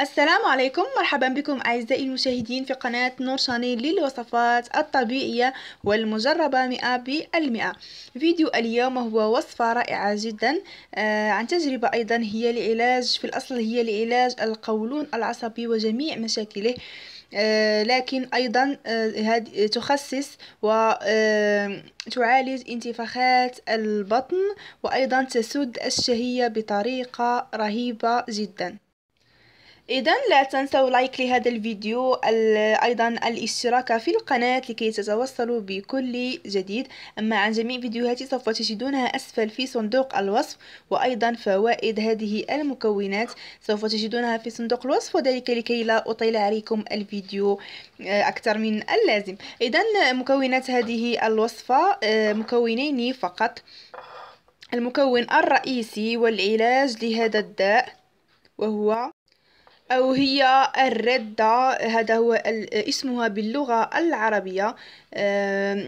السلام عليكم مرحبا بكم أعزائي المشاهدين في قناة نور شانيل للوصفات الطبيعية والمجربة مئة بالمئة فيديو اليوم هو وصفة رائعة جدا آه، عن تجربة أيضا هي لعلاج في الأصل هي لعلاج القولون العصبي وجميع مشاكله آه، لكن أيضا آه، تخصص تخسس وتعالج انتفاخات البطن وأيضا تسد الشهية بطريقة رهيبة جداً اذا لا تنسوا لايك لهذا الفيديو ايضا الاشتراك في القناة لكي تتوصلوا بكل جديد اما عن جميع فيديوهاتي سوف تجدونها اسفل في صندوق الوصف وايضا فوائد هذه المكونات سوف تجدونها في صندوق الوصف وذلك لكي لا اطيل عليكم الفيديو آه، اكثر من اللازم اذا مكونات هذه الوصفة آه، مكونين فقط المكون الرئيسي والعلاج لهذا الداء وهو أو هي الردة هذا هو اسمها باللغة العربية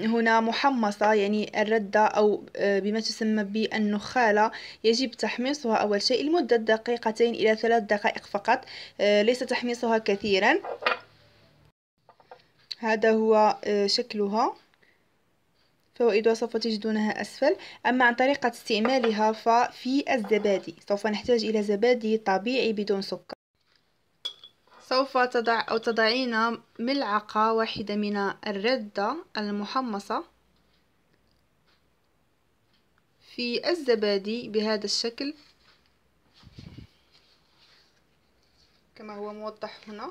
هنا محمصة يعني الردة أو آه، بما تسمى بالنخالة يجب تحميصها أول شيء لمدة دقيقتين إلى ثلاث دقائق فقط آه، ليس تحميصها كثيرا هذا هو آه، شكلها فوائدها سوف تجدونها أسفل أما عن طريقة استعمالها ففي الزبادي سوف نحتاج إلى زبادي طبيعي بدون سكر سوف تضع أو تضعين ملعقة واحدة من الردة المحمصة في الزبادي بهذا الشكل كما هو موضح هنا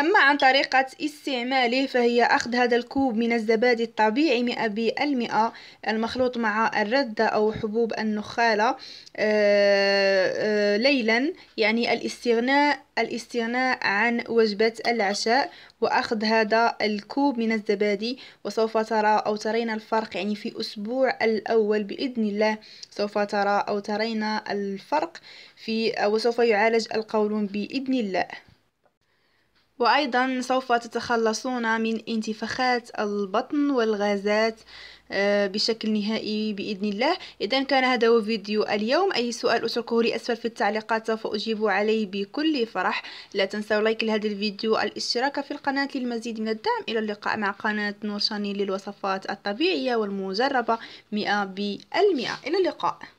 أما عن طريقة استعماله فهي أخذ هذا الكوب من الزبادي الطبيعي مئة بالمئة المخلوط مع الردة أو حبوب النخالة آه، آه، ليلا يعني الاستغناء الاستغناء عن وجبة العشاء وأخذ هذا الكوب من الزبادي وسوف ترى أو ترين الفرق يعني في أسبوع الأول بإذن الله سوف ترى أو ترين الفرق في وسوف يعالج القولون بإذن الله وأيضا سوف تتخلصون من انتفاخات البطن والغازات آه، بشكل نهائي بإذن الله إذا كان هذا هو فيديو اليوم أي سؤال أتركه لي أسفل في التعليقات سوف أجيب عليه بكل فرح لا تنسوا لايك لهذا الفيديو الاشتراك في القناة للمزيد من الدعم إلى اللقاء مع قناة نور شاني للوصفات الطبيعية والمجربة بالمئة إلى اللقاء